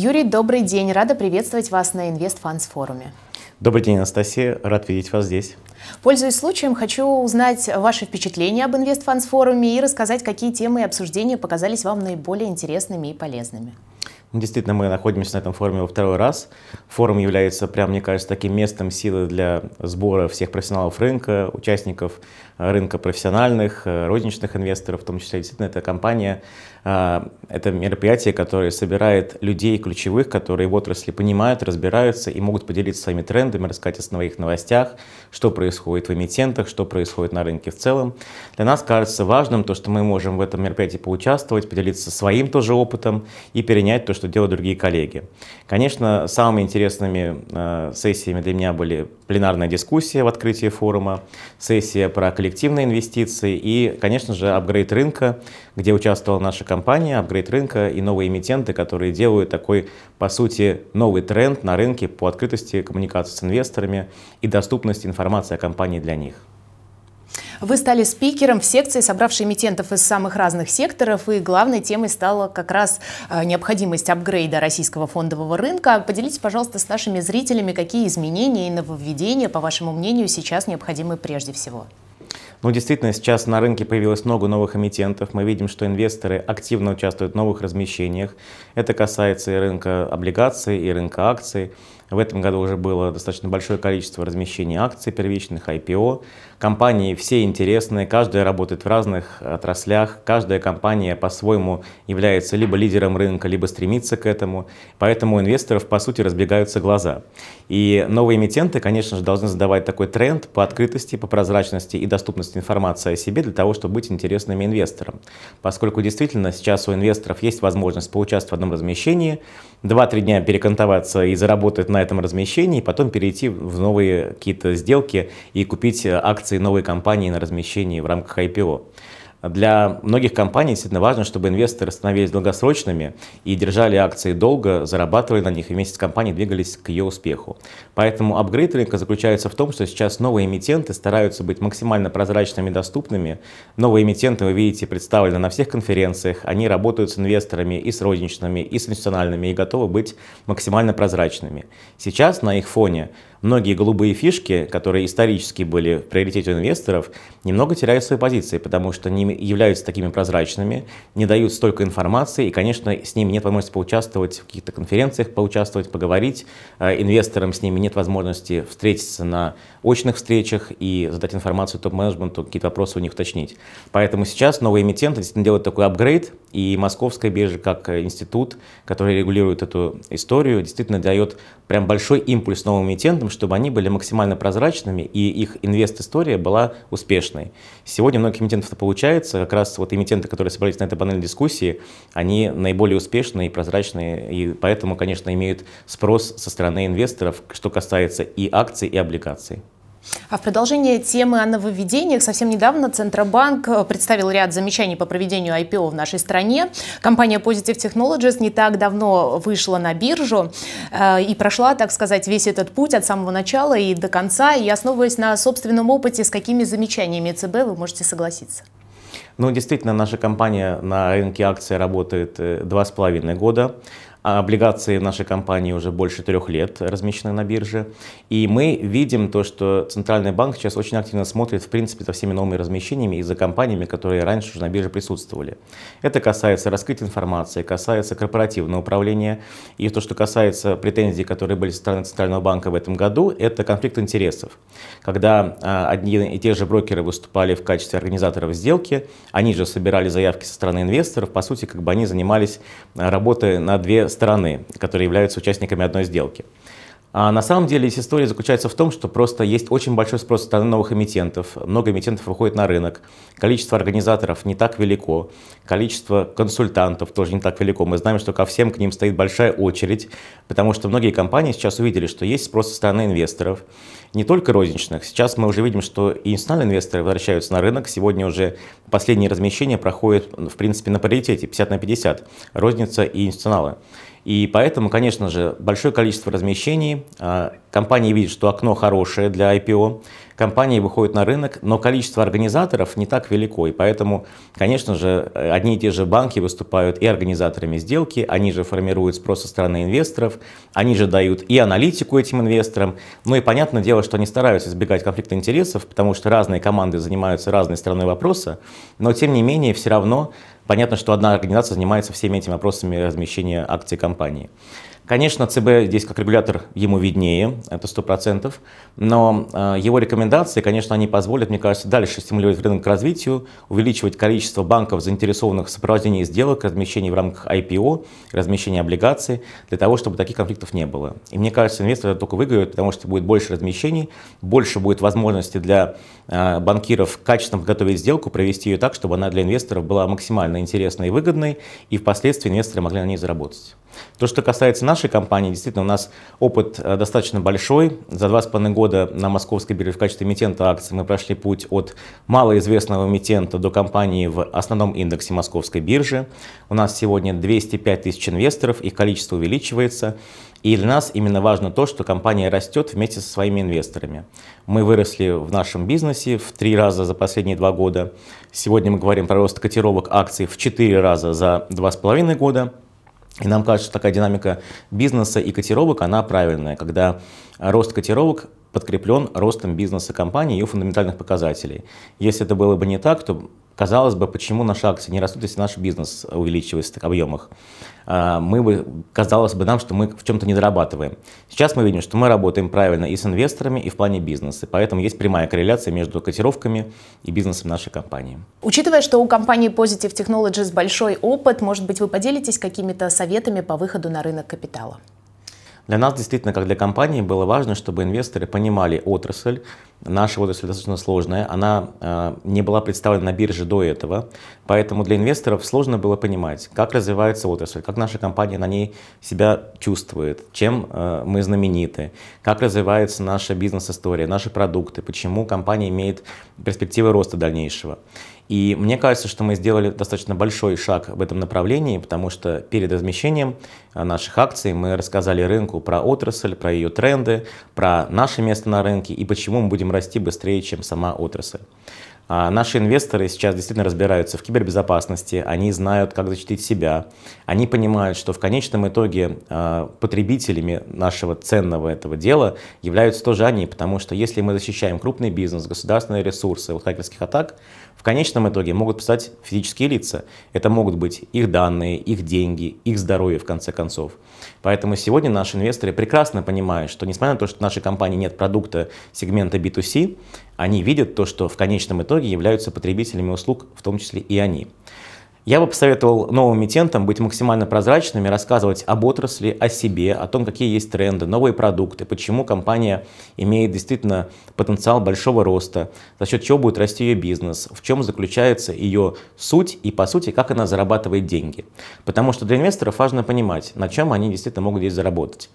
Юрий, добрый день. Рада приветствовать вас на InvestFunds форуме. Добрый день, Анастасия. Рад видеть вас здесь. Пользуясь случаем, хочу узнать ваши впечатления об InvestFunds форуме и рассказать, какие темы и обсуждения показались вам наиболее интересными и полезными. Ну, действительно, мы находимся на этом форуме во второй раз. Форум является, прям, мне кажется, таким местом силы для сбора всех профессионалов рынка, участников рынка профессиональных, э, розничных инвесторов, в том числе, действительно, эта компания, а, это мероприятие, которое собирает людей ключевых, которые в отрасли понимают, разбираются и могут поделиться своими трендами, рассказать о своих новостях, что происходит в эмитентах, что происходит на рынке в целом. Для нас кажется важным то, что мы можем в этом мероприятии поучаствовать, поделиться своим тоже опытом и перенять то, что делают другие коллеги. Конечно, самыми интересными а, сессиями для меня были пленарная дискуссия в открытии форума, сессия про коллективные инвестиции и, конечно же, апгрейд рынка, где участвовала наша компания, апгрейд рынка и новые эмитенты, которые делают такой, по сути, новый тренд на рынке по открытости коммуникации с инвесторами и доступности информации о компании для них. Вы стали спикером в секции, собравшей эмитентов из самых разных секторов, и главной темой стала как раз э, необходимость апгрейда российского фондового рынка. Поделитесь, пожалуйста, с нашими зрителями, какие изменения и нововведения, по вашему мнению, сейчас необходимы прежде всего. Ну, действительно, сейчас на рынке появилось много новых эмитентов. Мы видим, что инвесторы активно участвуют в новых размещениях. Это касается и рынка облигаций, и рынка акций. В этом году уже было достаточно большое количество размещений акций первичных, IPO. Компании все интересные, каждая работает в разных отраслях, каждая компания по-своему является либо лидером рынка, либо стремится к этому. Поэтому у инвесторов, по сути, разбегаются глаза. И новые эмитенты, конечно же, должны задавать такой тренд по открытости, по прозрачности и доступности информации о себе для того, чтобы быть интересными инвесторам. Поскольку действительно сейчас у инвесторов есть возможность поучаствовать в одном размещении, 2-3 дня перекантоваться и заработать на на этом размещении, потом перейти в новые какие-то сделки и купить акции новой компании на размещении в рамках IPO. Для многих компаний действительно важно, чтобы инвесторы становились долгосрочными и держали акции долго, зарабатывали на них и вместе с компанией двигались к ее успеху. Поэтому апгрейд рынка заключается в том, что сейчас новые эмитенты стараются быть максимально прозрачными и доступными. Новые эмитенты, вы видите, представлены на всех конференциях. Они работают с инвесторами и с розничными, и с институциональными и готовы быть максимально прозрачными. Сейчас на их фоне многие голубые фишки, которые исторически были в приоритете у инвесторов, немного теряют свои позиции, потому что они являются такими прозрачными, не дают столько информации, и, конечно, с ними нет возможности поучаствовать в каких-то конференциях, поучаствовать, поговорить. Э, инвесторам с ними нет возможности встретиться на очных встречах и задать информацию топ-менеджменту, какие-то вопросы у них уточнить. Поэтому сейчас новые эмитенты действительно делают такой апгрейд, и Московская биржа, как институт, который регулирует эту историю, действительно дает прям большой импульс новым эмитентам, этом, чтобы они были максимально прозрачными и их инвест-история была успешной. Сегодня у многих эмитентов это получается, как раз вот эмитенты, которые собрались на этой панели дискуссии, они наиболее успешные и прозрачные, и поэтому, конечно, имеют спрос со стороны инвесторов, что касается и акций, и облигаций. А в продолжение темы о нововведениях совсем недавно Центробанк э, представил ряд замечаний по проведению IPO в нашей стране. Компания Positive Technologies не так давно вышла на биржу э, и прошла, так сказать, весь этот путь от самого начала и до конца. И основываясь на собственном опыте, с какими замечаниями ЦБ вы можете согласиться? Ну, действительно, наша компания на рынке акций работает э, два с половиной года. А облигации нашей компании уже больше трех лет размещены на бирже. И мы видим то, что Центральный банк сейчас очень активно смотрит, в принципе, за всеми новыми размещениями и за компаниями, которые раньше уже на бирже присутствовали. Это касается раскрытия информации, касается корпоративного управления. И то, что касается претензий, которые были со стороны Центрального банка в этом году, это конфликт интересов. Когда а, одни и те же брокеры выступали в качестве организаторов сделки, они же собирали заявки со стороны инвесторов, по сути, как бы они занимались а, работой на две стороны стороны, которые являются участниками одной сделки. А на самом деле здесь история заключается в том, что просто есть очень большой спрос со стороны новых эмитентов. Много эмитентов выходит на рынок. Количество организаторов не так велико. Количество консультантов тоже не так велико. Мы знаем, что ко всем к ним стоит большая очередь, потому что многие компании сейчас увидели, что есть спрос со стороны инвесторов. Не только розничных. Сейчас мы уже видим, что и институциональные инвесторы возвращаются на рынок. Сегодня уже последние размещения проходят, в принципе, на паритете 50 на 50. Розница и институционалы. И поэтому, конечно же, большое количество размещений. А, Компания видит, что окно хорошее для IPO. Компании выходят на рынок, но количество организаторов не так велико. И поэтому, конечно же, одни и те же банки выступают и организаторами сделки, они же формируют спрос со стороны инвесторов, они же дают и аналитику этим инвесторам. Ну и понятное дело, что они стараются избегать конфликта интересов, потому что разные команды занимаются разной стороной вопроса. Но, тем не менее, все равно Понятно, что одна организация занимается всеми этими вопросами размещения акций компании. Конечно, ЦБ здесь как регулятор ему виднее, это 100%, но э, его рекомендации, конечно, они позволят, мне кажется, дальше стимулировать рынок к развитию, увеличивать количество банков, заинтересованных в сопровождении сделок, размещений в рамках IPO, размещения облигаций, для того, чтобы таких конфликтов не было. И мне кажется, инвесторы только выиграют, потому что будет больше размещений, больше будет возможности для э, банкиров качественно подготовить сделку, провести ее так, чтобы она для инвесторов была максимально интересной и выгодной, и впоследствии инвесторы могли на ней заработать. То, что касается нашей компании, действительно, у нас опыт э, достаточно большой. За два с половиной года на московской бирже в качестве эмитента акций мы прошли путь от малоизвестного эмитента до компании в основном индексе московской биржи. У нас сегодня 205 тысяч инвесторов, их количество увеличивается. И для нас именно важно то, что компания растет вместе со своими инвесторами. Мы выросли в нашем бизнесе в три раза за последние два года. Сегодня мы говорим про рост котировок акций в четыре раза за два с половиной года. И нам кажется, что такая динамика бизнеса и котировок, она правильная, когда рост котировок подкреплен ростом бизнеса компании и ее фундаментальных показателей. Если это было бы не так, то казалось бы, почему наши акции не растут, если наш бизнес увеличивается в объемах. А, мы бы, казалось бы нам, что мы в чем-то не дорабатываем. Сейчас мы видим, что мы работаем правильно и с инвесторами, и в плане бизнеса. Поэтому есть прямая корреляция между котировками и бизнесом нашей компании. Учитывая, что у компании Positive Technologies большой опыт, может быть, вы поделитесь какими-то советами по выходу на рынок капитала? Для нас действительно, как для компании, было важно, чтобы инвесторы понимали отрасль, Наша отрасль достаточно сложная, она э, не была представлена на бирже до этого, поэтому для инвесторов сложно было понимать, как развивается отрасль, как наша компания на ней себя чувствует, чем э, мы знамениты, как развивается наша бизнес-история, наши продукты, почему компания имеет перспективы роста дальнейшего. И мне кажется, что мы сделали достаточно большой шаг в этом направлении, потому что перед размещением э, наших акций мы рассказали рынку про отрасль, про ее тренды, про наше место на рынке и почему мы будем расти быстрее, чем сама отрасль. А наши инвесторы сейчас действительно разбираются в кибербезопасности, они знают, как защитить себя, они понимают, что в конечном итоге э, потребителями нашего ценного этого дела являются тоже они, потому что если мы защищаем крупный бизнес, государственные ресурсы от хакерских атак, в конечном итоге могут писать физические лица. Это могут быть их данные, их деньги, их здоровье в конце концов. Поэтому сегодня наши инвесторы прекрасно понимают, что несмотря на то, что в нашей компании нет продукта сегмента B2C, они видят то, что в конечном итоге являются потребителями услуг, в том числе и они. Я бы посоветовал новым эмитентам быть максимально прозрачными, рассказывать об отрасли, о себе, о том, какие есть тренды, новые продукты, почему компания имеет действительно потенциал большого роста, за счет чего будет расти ее бизнес, в чем заключается ее суть и, по сути, как она зарабатывает деньги. Потому что для инвесторов важно понимать, на чем они действительно могут здесь заработать.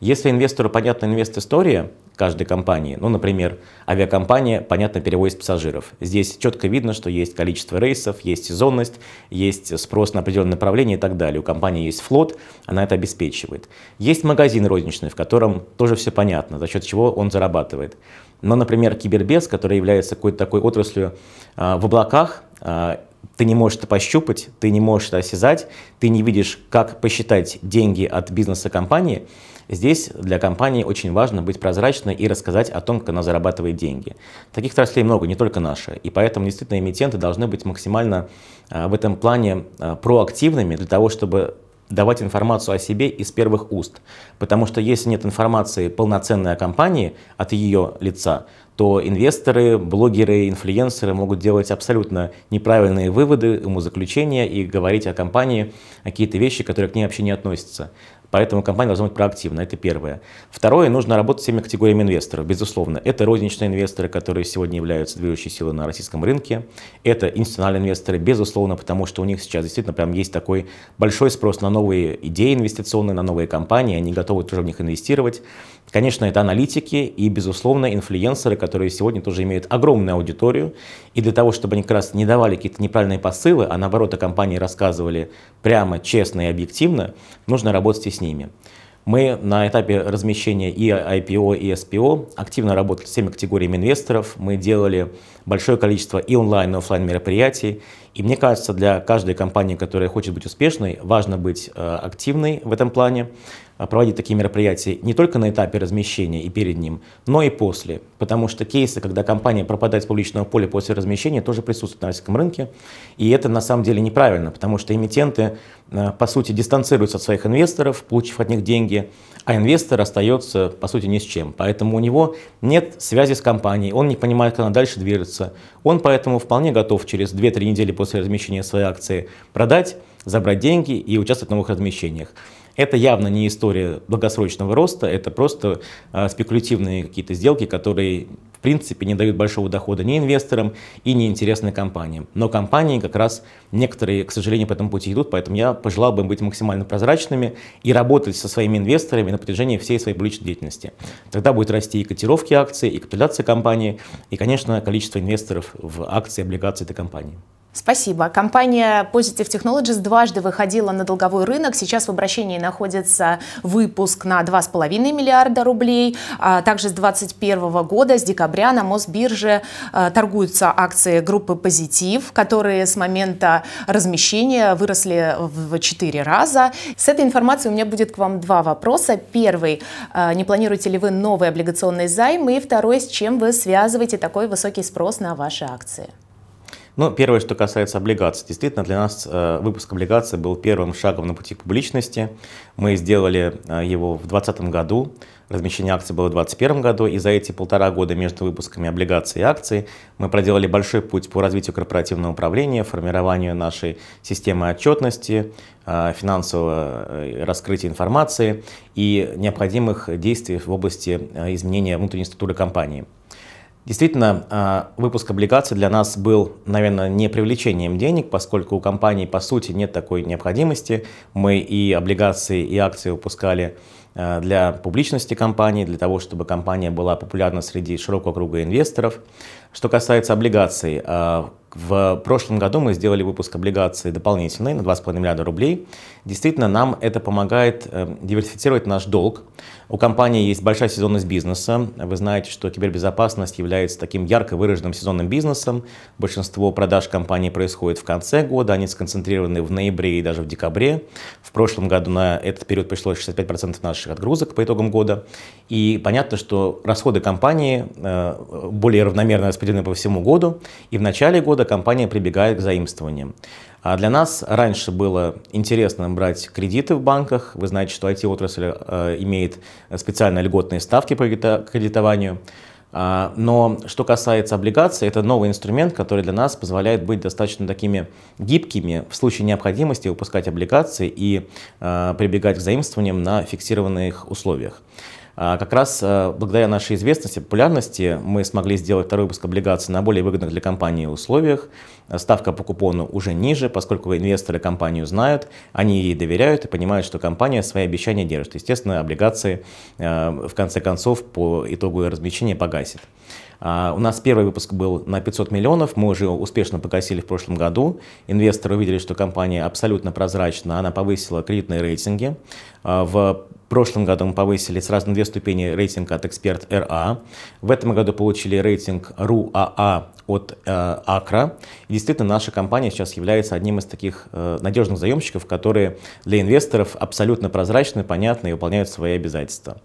Если инвестору понятна инвест-история каждой компании, ну, например, авиакомпания, понятно, перевозит пассажиров. Здесь четко видно, что есть количество рейсов, есть сезонность, есть спрос на определенное направление и так далее. У компании есть флот, она это обеспечивает. Есть магазин розничный, в котором тоже все понятно, за счет чего он зарабатывает. Но, например, кибербез, который является какой-то такой отраслью а, в облаках, а, ты не можешь это пощупать, ты не можешь это осязать, ты не видишь, как посчитать деньги от бизнеса компании, Здесь для компании очень важно быть прозрачной и рассказать о том, как она зарабатывает деньги. Таких отраслей много, не только наши. И поэтому действительно эмитенты должны быть максимально а, в этом плане а, проактивными для того, чтобы давать информацию о себе из первых уст. Потому что если нет информации полноценной о компании от ее лица, то инвесторы, блогеры, инфлюенсеры могут делать абсолютно неправильные выводы, умозаключения и говорить о компании какие-то вещи, которые к ней вообще не относятся. Поэтому компания должна быть проактивна, это первое. Второе, нужно работать с всеми категориями инвесторов, безусловно. Это розничные инвесторы, которые сегодня являются движущей силой на российском рынке. Это институциональные инвесторы, безусловно, потому что у них сейчас действительно прям есть такой большой спрос на новые идеи инвестиционные, на новые компании, они готовы тоже в них инвестировать. Конечно, это аналитики и, безусловно, инфлюенсеры, которые сегодня тоже имеют огромную аудиторию. И для того, чтобы они как раз не давали какие-то неправильные посылы, а наоборот о компании рассказывали прямо, честно и объективно, нужно работать с ними. Мы на этапе размещения и IPO, и SPO активно работали с всеми категориями инвесторов. Мы делали большое количество и онлайн, и офлайн мероприятий. И мне кажется, для каждой компании, которая хочет быть успешной, важно быть э, активной в этом плане. А, проводить такие мероприятия не только на этапе размещения и перед ним, но и после. Потому что кейсы, когда компания пропадает с публичного поля после размещения, тоже присутствуют на российском рынке. И это на самом деле неправильно, потому что эмитенты, а, по сути, дистанцируются от своих инвесторов, получив от них деньги, а инвестор остается, по сути, ни с чем. Поэтому у него нет связи с компанией, он не понимает, как она дальше движется. Он поэтому вполне готов через 2-3 недели после размещения своей акции продать, забрать деньги и участвовать в новых размещениях. Это явно не история долгосрочного роста, это просто а, спекулятивные какие-то сделки, которые в принципе не дают большого дохода ни инвесторам и не интересны компаниям. Но компании как раз некоторые, к сожалению, по этому пути идут, поэтому я пожелал бы им быть максимально прозрачными и работать со своими инвесторами на протяжении всей своей публичной деятельности. Тогда будет расти и котировки акций, и капитализация компании, и, конечно, количество инвесторов в акции и облигации этой компании. Спасибо. Компания Positive Technologies дважды выходила на долговой рынок. Сейчас в обращении находится выпуск на 2,5 миллиарда рублей. А также с 2021 года, с декабря, на Мосбирже а, торгуются акции группы «Позитив», которые с момента размещения выросли в 4 раза. С этой информацией у меня будет к вам два вопроса. Первый. А, не планируете ли вы новый облигационный займ? И второй. С чем вы связываете такой высокий спрос на ваши акции? Ну, первое, что касается облигаций. Действительно, для нас э, выпуск облигаций был первым шагом на пути к публичности. Мы сделали э, его в 2020 году, размещение акций было в 2021 году, и за эти полтора года между выпусками облигаций и акций мы проделали большой путь по развитию корпоративного управления, формированию нашей системы отчетности, э, финансового раскрытия информации и необходимых действий в области изменения внутренней структуры компании. Действительно, а, выпуск облигаций для нас был, наверное, не привлечением денег, поскольку у компании, по сути, нет такой необходимости. Мы и облигации, и акции выпускали а, для публичности компании, для того, чтобы компания была популярна среди широкого круга инвесторов. Что касается облигаций, а, в прошлом году мы сделали выпуск облигаций дополнительный на 2,5 миллиарда рублей. Действительно, нам это помогает э, диверсифицировать наш долг. У компании есть большая сезонность бизнеса. Вы знаете, что кибербезопасность является таким ярко выраженным сезонным бизнесом. Большинство продаж компании происходит в конце года, они сконцентрированы в ноябре и даже в декабре. В прошлом году на этот период пришло 65% наших отгрузок по итогам года. И понятно, что расходы компании э, более равномерно распределены по всему году, и в начале года компания прибегает к заимствованиям. А для нас раньше было интересно брать кредиты в банках. Вы знаете, что IT-отрасль э, имеет специально льготные ставки по кредитованию. А, но что касается облигаций, это новый инструмент, который для нас позволяет быть достаточно такими гибкими в случае необходимости выпускать облигации и а, прибегать к заимствованиям на фиксированных условиях. А, как раз э, благодаря нашей известности, популярности мы смогли сделать второй выпуск облигаций на более выгодных для компании условиях. Ставка по купону уже ниже, поскольку инвесторы компанию знают, они ей доверяют и понимают, что компания свои обещания держит. Естественно, облигации э, в конце концов по итогу размещения погасит. А, у нас первый выпуск был на 500 миллионов, мы уже успешно погасили в прошлом году. Инвесторы увидели, что компания абсолютно прозрачна, она повысила кредитные рейтинги. А, в прошлом году мы повысили сразу на две ступени рейтинг от эксперт РА. В этом году получили рейтинг РУАА а» от э, АКРА. И действительно, наша компания сейчас является одним из таких э, надежных заемщиков, которые для инвесторов абсолютно прозрачны, понятны и выполняют свои обязательства.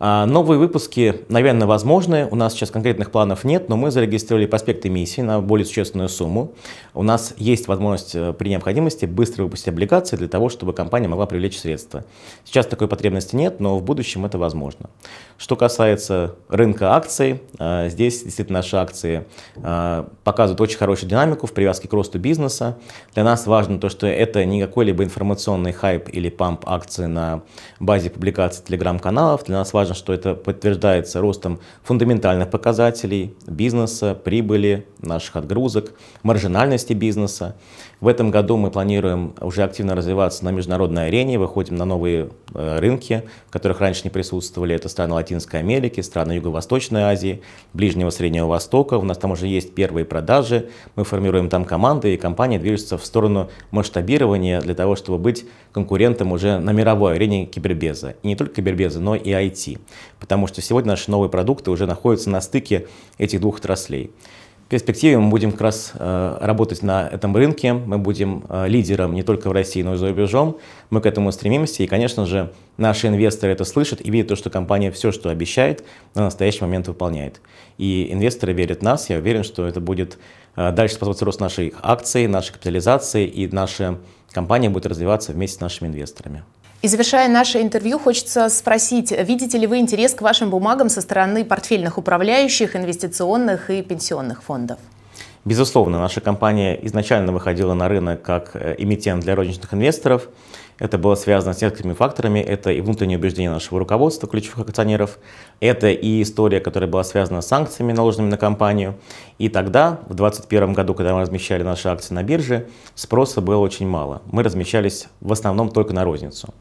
А, новые выпуски, наверное, возможны. У нас сейчас конкретных планов нет, но мы зарегистрировали проспект эмиссии на более существенную сумму. У нас есть возможность э, при необходимости быстро выпустить облигации для того, чтобы компания могла привлечь средства. Сейчас такой потребности нет, но в будущем это возможно. Что касается рынка акций, э, здесь действительно наши акции э, показывают очень хорошую динамику в привязке к росту бизнеса. Для нас важно то, что это не какой-либо информационный хайп или памп акции на базе публикаций телеграм-каналов. Для нас важно важно, что это подтверждается ростом фундаментальных показателей бизнеса, прибыли, наших отгрузок, маржинальности бизнеса. В этом году мы планируем уже активно развиваться на международной арене, выходим на новые э, рынки, в которых раньше не присутствовали. Это страны Латинской Америки, страны Юго-Восточной Азии, Ближнего Среднего Востока. У нас там уже есть первые продажи, мы формируем там команды, и компания движется в сторону масштабирования для того, чтобы быть конкурентом уже на мировой арене кибербеза. И не только кибербеза, но и IT. Потому что сегодня наши новые продукты уже находятся на стыке этих двух отраслей. В перспективе мы будем как раз э, работать на этом рынке, мы будем э, лидером не только в России, но и за рубежом. Мы к этому стремимся, и, конечно же, наши инвесторы это слышат и видят то, что компания все, что обещает, на настоящий момент выполняет. И инвесторы верят в нас, я уверен, что это будет э, дальше способствовать рост нашей акции, нашей капитализации, и наша компания будет развиваться вместе с нашими инвесторами. И завершая наше интервью, хочется спросить, видите ли вы интерес к вашим бумагам со стороны портфельных управляющих, инвестиционных и пенсионных фондов? Безусловно, наша компания изначально выходила на рынок как э, эмитент для розничных инвесторов. Это было связано с несколькими факторами. Это и внутренние убеждения нашего руководства, ключевых акционеров. Это и история, которая была связана с санкциями, наложенными на компанию. И тогда, в 2021 году, когда мы размещали наши акции на бирже, спроса было очень мало. Мы размещались в основном только на розницу.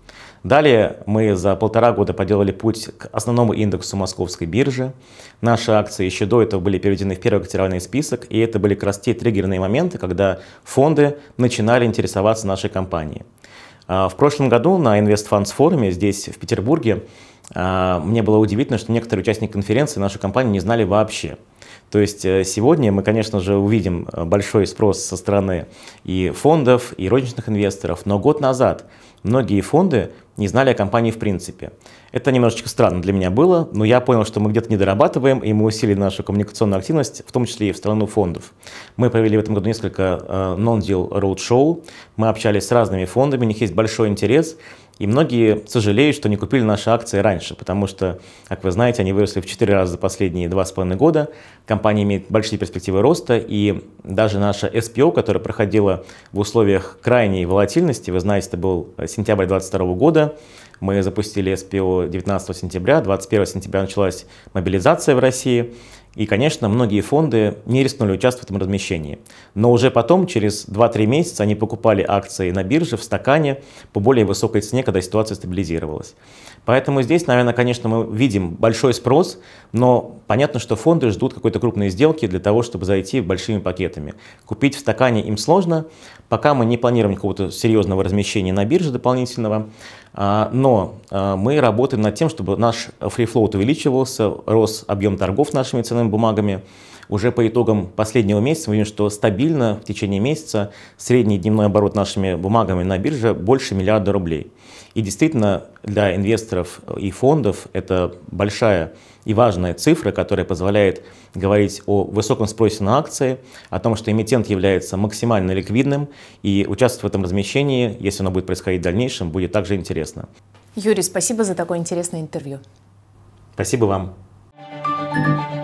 Далее мы за полтора года поделали путь к основному индексу московской биржи. Наши акции еще до этого были переведены в первый котировальный список, и это были как раз те триггерные моменты, когда фонды начинали интересоваться нашей компанией. А, в прошлом году на InvestFunds форуме здесь, в Петербурге, а, мне было удивительно, что некоторые участники конференции нашу компанию не знали вообще. То есть э, сегодня мы, конечно же, увидим э, большой спрос со стороны и фондов, и розничных инвесторов, но год назад – многие фонды не знали о компании в принципе. Это немножечко странно для меня было, но я понял, что мы где-то недорабатываем, и мы усилили нашу коммуникационную активность, в том числе и в страну фондов. Мы провели в этом году несколько э, non-deal roadshow, мы общались с разными фондами, у них есть большой интерес, и многие сожалеют, что не купили наши акции раньше, потому что, как вы знаете, они выросли в 4 раза за последние 2,5 года. Компания имеет большие перспективы роста, и даже наша SPO, которая проходила в условиях крайней волатильности, вы знаете, это был сентябрь 2022 года, мы запустили СПО 19 сентября, 21 сентября началась мобилизация в России, и, конечно, многие фонды не рискнули участвовать в этом размещении. Но уже потом, через 2-3 месяца, они покупали акции на бирже в стакане по более высокой цене, когда ситуация стабилизировалась. Поэтому здесь, наверное, конечно, мы видим большой спрос, но понятно, что фонды ждут какой-то крупной сделки для того, чтобы зайти большими пакетами. Купить в стакане им сложно, пока мы не планируем какого-то серьезного размещения на бирже дополнительного, а, но а, мы работаем над тем, чтобы наш free фрифлоут увеличивался, рос объем торгов нашими ценами ценными бумагами, уже по итогам последнего месяца мы видим, что стабильно в течение месяца средний дневной оборот нашими бумагами на бирже больше миллиарда рублей. И действительно для инвесторов и фондов это большая и важная цифра, которая позволяет говорить о высоком спросе на акции, о том, что эмитент является максимально ликвидным, и участвовать в этом размещении, если оно будет происходить в дальнейшем, будет также интересно. Юрий, спасибо за такое интересное интервью. Спасибо вам. thank you